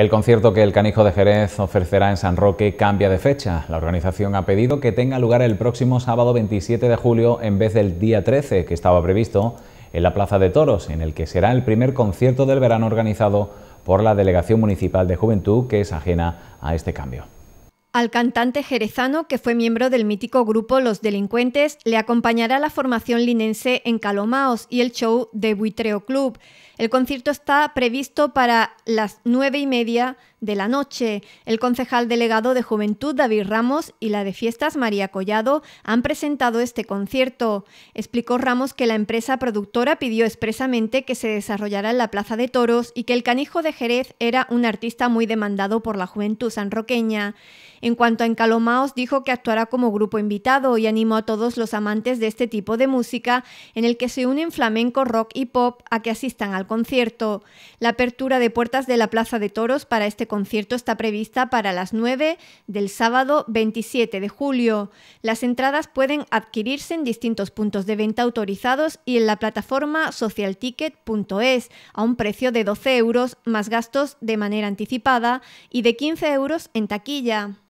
El concierto que el Canijo de Jerez ofrecerá en San Roque cambia de fecha. La organización ha pedido que tenga lugar el próximo sábado 27 de julio en vez del día 13 que estaba previsto en la Plaza de Toros, en el que será el primer concierto del verano organizado por la Delegación Municipal de Juventud que es ajena a este cambio. Al cantante jerezano, que fue miembro del mítico grupo Los Delincuentes, le acompañará la formación linense en Calomaos y el show de Buitreo Club. El concierto está previsto para las nueve y media de la noche. El concejal delegado de Juventud David Ramos y la de Fiestas María Collado han presentado este concierto. Explicó Ramos que la empresa productora pidió expresamente que se desarrollara en la Plaza de Toros y que el Canijo de Jerez era un artista muy demandado por la juventud sanroqueña. En cuanto a Encalomaos, dijo que actuará como grupo invitado y animó a todos los amantes de este tipo de música, en el que se unen flamenco, rock y pop, a que asistan al concierto. La apertura de puertas de la Plaza de Toros para este concierto está prevista para las 9 del sábado 27 de julio. Las entradas pueden adquirirse en distintos puntos de venta autorizados y en la plataforma socialticket.es a un precio de 12 euros más gastos de manera anticipada y de 15 euros en taquilla.